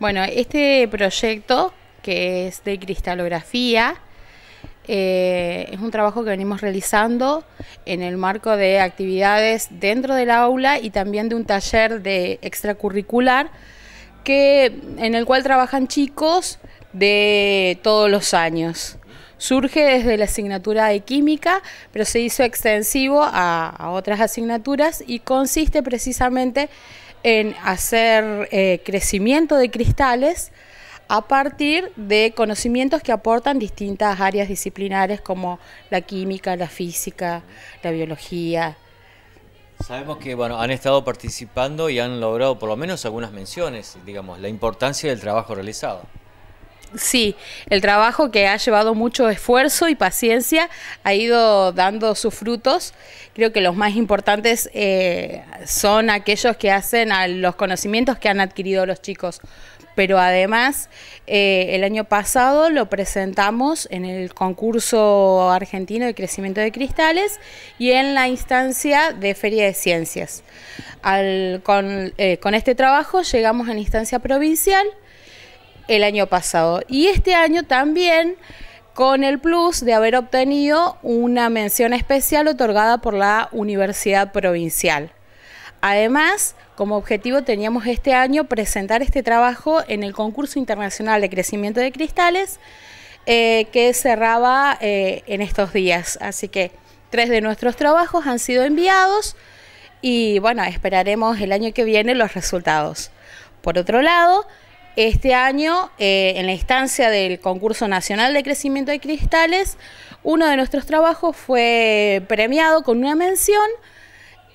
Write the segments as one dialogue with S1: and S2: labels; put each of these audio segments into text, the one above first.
S1: Bueno, este proyecto, que es de cristalografía, eh, es un trabajo que venimos realizando en el marco de actividades dentro del aula y también de un taller de extracurricular que, en el cual trabajan chicos de todos los años. Surge desde la asignatura de química, pero se hizo extensivo a, a otras asignaturas y consiste precisamente en en hacer eh, crecimiento de cristales a partir de conocimientos que aportan distintas áreas disciplinares como la química, la física, la biología.
S2: Sabemos que han estado participando y han logrado por lo menos algunas menciones, digamos, la importancia del trabajo realizado.
S1: Sí, el trabajo que ha llevado mucho esfuerzo y paciencia ha ido dando sus frutos. Creo que los más importantes eh, son aquellos que hacen los conocimientos que han adquirido los chicos. Pero además, eh, el año pasado lo presentamos en el concurso argentino de crecimiento de cristales y en la instancia de Feria de Ciencias. Eh, con este trabajo llegamos a la instancia provincial el año pasado. Y este año también con el plus de haber obtenido una mención especial otorgada por la Universidad Provincial. Además, como objetivo teníamos este año presentar este trabajo en el concurso internacional de crecimiento de cristales eh, que cerraba eh, en estos días. Así que tres de nuestros trabajos han sido enviados y bueno, esperaremos el año que viene los resultados. Por otro lado, este año, eh, en la instancia del concurso nacional de crecimiento de cristales, uno de nuestros trabajos fue premiado con una mención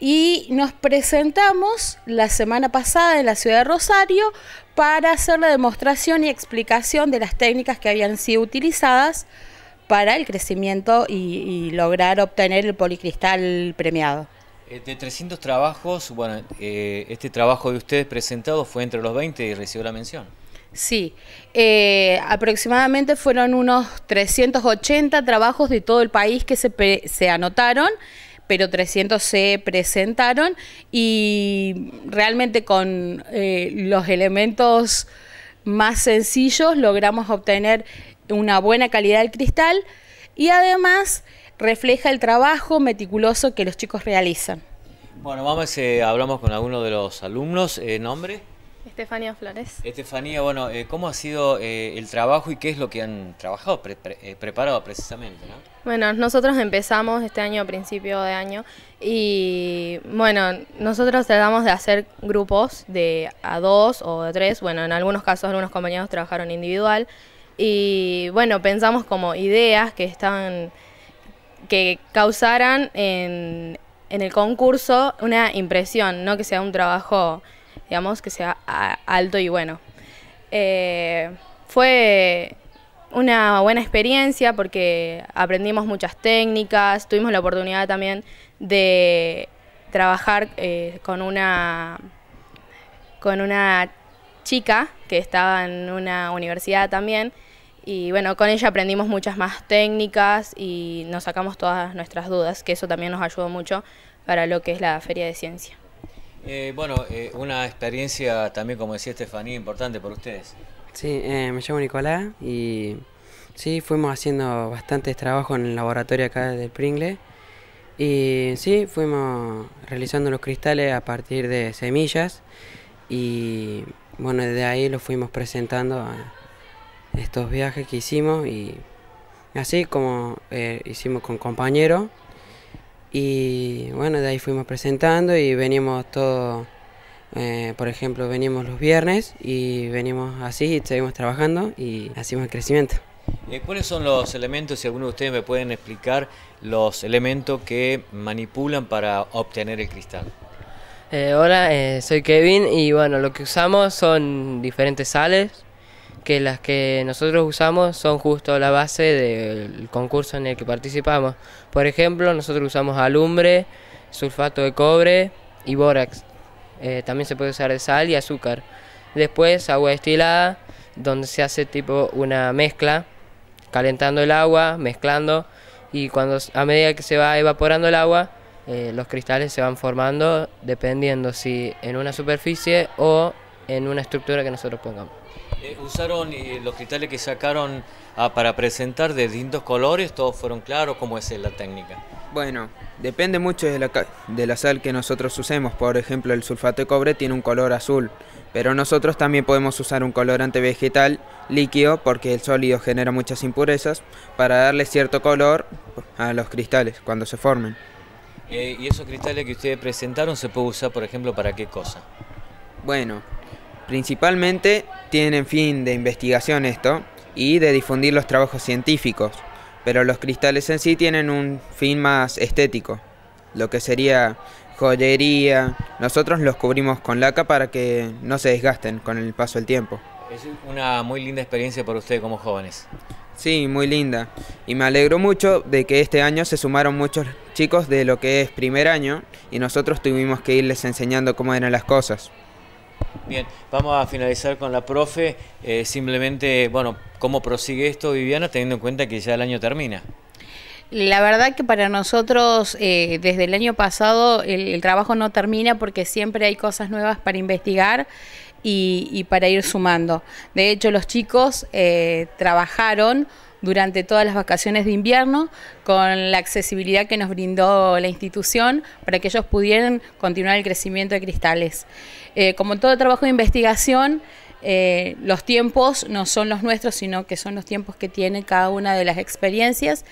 S1: y nos presentamos la semana pasada en la ciudad de Rosario para hacer la demostración y explicación de las técnicas que habían sido utilizadas para el crecimiento y lograr obtener el policristal premiado.
S2: Eh, de 300 trabajos, bueno, eh, este trabajo de ustedes presentado fue entre los 20 y recibió la mención.
S1: Sí, eh, aproximadamente fueron unos 380 trabajos de todo el país que se, anotaron pero 300 se presentaron y realmente con los elementos más sencillos logramos obtener una buena calidad del cristal y además refleja el trabajo meticuloso que los chicos realizan.
S2: Bueno, vamos, eh, hablamos con alguno de los alumnos. Eh, ¿Nombre?
S3: Estefanía Flores. Estefanía,
S2: bueno, eh, ¿cómo ha sido eh, el trabajo y qué es lo que han trabajado, preparado precisamente? ¿no?
S3: Bueno, nosotros empezamos este año a principio de año y bueno, nosotros tratamos de hacer grupos de a dos o de tres, bueno, en algunos casos algunos compañeros trabajaron individual y bueno, pensamos como ideas que están que causaran en, el concurso una impresión, no que sea un trabajo, digamos, que sea alto y bueno. Eh, fue una buena experiencia porque aprendimos muchas técnicas, tuvimos la oportunidad también de trabajar eh, con una con una chica que estaba en una universidad también y bueno, con ella aprendimos muchas más técnicas y nos sacamos todas nuestras dudas, que eso también nos ayudó mucho para lo que es la Feria de Ciencia.
S2: Eh, bueno, eh, una experiencia también, como decía Estefanía, importante para ustedes.
S4: Sí, eh, me llamo Nicolás y sí, fuimos haciendo bastantes trabajos en el laboratorio acá del Pringle. Y sí, fuimos realizando los cristales a partir de semillas y bueno, desde ahí los fuimos presentando a estos viajes que hicimos y así como eh, hicimos con compañeros y bueno de ahí fuimos presentando y venimos todos eh, por ejemplo venimos los viernes y venimos así y seguimos trabajando y hacemos el crecimiento
S2: eh, ¿Cuáles son los elementos, si alguno de ustedes me pueden explicar, los elementos que manipulan para obtener el cristal?
S4: hola, soy Kevin y bueno, lo que usamos son diferentes sales, que las que nosotros usamos son justo la base del concurso en el que participamos. Por ejemplo, nosotros usamos alumbre, sulfato de cobre y bórax. Eh, también se puede usar sal y azúcar. Después agua destilada, donde se hace tipo una mezcla, calentando el agua, mezclando y cuando a medida que se va evaporando el agua, eh, los cristales se van formando dependiendo si en una superficie o en una estructura que nosotros pongamos.
S2: Eh, usaron los cristales que sacaron ah, para presentar de distintos colores, todos fueron claros, ¿cómo es la técnica?
S4: Bueno, depende mucho de la, sal que nosotros usemos, por ejemplo el sulfato de cobre tiene un color azul, pero nosotros también podemos usar un colorante vegetal líquido porque el sólido genera muchas impurezas para darle cierto color a los cristales cuando se formen.
S2: Eh, ¿Y esos cristales que ustedes presentaron
S4: se puede usar, por ejemplo, para qué cosa? Bueno, Principalmente tienen fin de investigación esto y de difundir los trabajos científicos, pero los cristales en sí tienen un fin más estético, lo que sería joyería. Nosotros los cubrimos con laca para que no se desgasten con el paso del tiempo. Es una muy linda experiencia para ustedes como jóvenes. Sí, muy linda. Y me alegro mucho de que este año se sumaron muchos chicos de lo que es primer año y nosotros tuvimos que irles enseñando cómo eran las cosas.
S2: Bien, vamos a finalizar con la profe. Eh, simplemente, bueno, ¿cómo prosigue esto, Viviana, teniendo en cuenta que ya el año termina?
S1: La verdad que para nosotros eh, desde el año pasado el, trabajo no termina porque siempre hay cosas nuevas para investigar y, para ir sumando. De hecho, los chicos eh, trabajaron durante todas las vacaciones de invierno con la accesibilidad que nos brindó la institución para que ellos pudieran continuar el crecimiento de cristales. Eh, como todo trabajo de investigación, eh, los tiempos no son los nuestros, sino que son los tiempos que tiene cada una de las experiencias.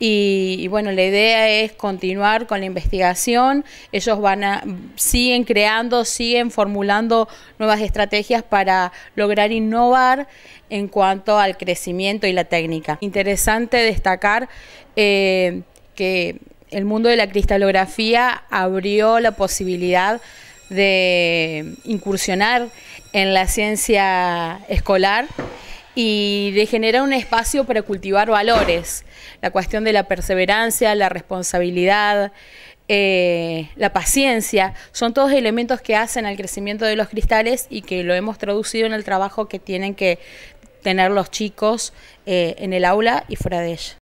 S1: Y, bueno, la idea es continuar con la investigación. Ellos van a, siguen creando, siguen formulando nuevas estrategias para lograr innovar en cuanto al crecimiento y la técnica. Interesante destacar eh, que el mundo de la cristalografía abrió la posibilidad de incursionar en la ciencia escolar y de generar un espacio para cultivar valores, la cuestión de la perseverancia, la responsabilidad, eh, la paciencia, son todos elementos que hacen al crecimiento de los cristales y que lo hemos traducido en el trabajo que tienen que tener los chicos eh, en el aula y fuera de ella.